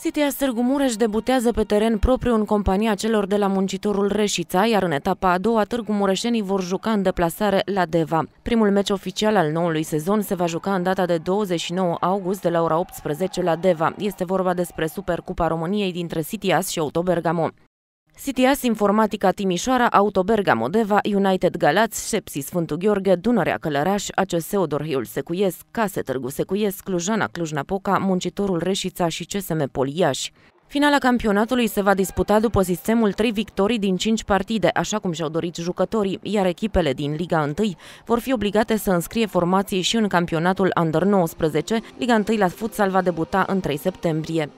Sitia Sârgu Mureș debutează pe teren propriu în compania celor de la muncitorul Reșița, iar în etapa a doua Târgu Mureșenii vor juca în deplasare la Deva. Primul meci oficial al noului sezon se va juca în data de 29 august de la ora 18 la Deva. Este vorba despre Supercupa României dintre Sitias și Autobergamo. CTS Informatica Timișoara, Autoberga Modeva, United Galați, Sepsi Sfântul Gheorghe, Dunărea Călăraș, ACS Odorhiul Secuiesc, Case Târgu Secuiesc, Clujana Cluj-Napoca, Muncitorul Reșița și CSM Poliaș. Finala campionatului se va disputa după sistemul 3 victorii din 5 partide, așa cum și-au dorit jucătorii, iar echipele din Liga 1 vor fi obligate să înscrie formații și în campionatul Under-19. Liga 1 la futsal va debuta în 3 septembrie.